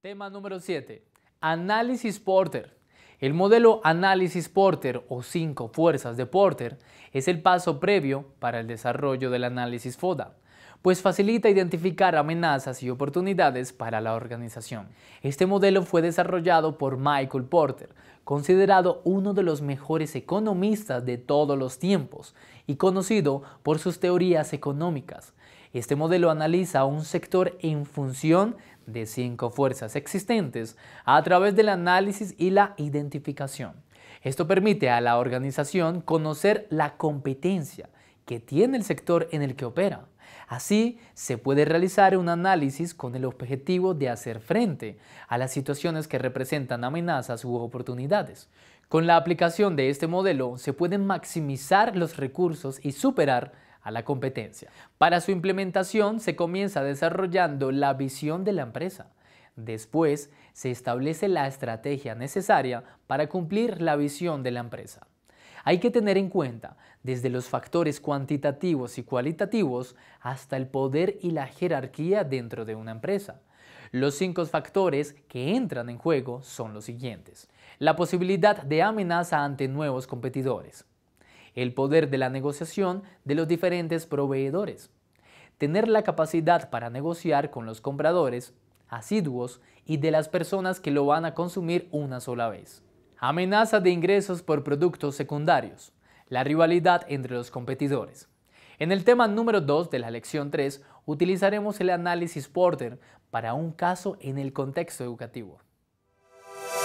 Tema número 7. Análisis Porter. El modelo Análisis Porter o 5 fuerzas de Porter es el paso previo para el desarrollo del análisis FODA, pues facilita identificar amenazas y oportunidades para la organización. Este modelo fue desarrollado por Michael Porter, considerado uno de los mejores economistas de todos los tiempos y conocido por sus teorías económicas. Este modelo analiza un sector en función de cinco fuerzas existentes a través del análisis y la identificación. Esto permite a la organización conocer la competencia que tiene el sector en el que opera. Así, se puede realizar un análisis con el objetivo de hacer frente a las situaciones que representan amenazas u oportunidades. Con la aplicación de este modelo, se pueden maximizar los recursos y superar la competencia. Para su implementación se comienza desarrollando la visión de la empresa. Después se establece la estrategia necesaria para cumplir la visión de la empresa. Hay que tener en cuenta desde los factores cuantitativos y cualitativos hasta el poder y la jerarquía dentro de una empresa. Los cinco factores que entran en juego son los siguientes. La posibilidad de amenaza ante nuevos competidores el poder de la negociación de los diferentes proveedores, tener la capacidad para negociar con los compradores asiduos y de las personas que lo van a consumir una sola vez. Amenaza de ingresos por productos secundarios. La rivalidad entre los competidores. En el tema número 2 de la lección 3 utilizaremos el análisis Porter para un caso en el contexto educativo.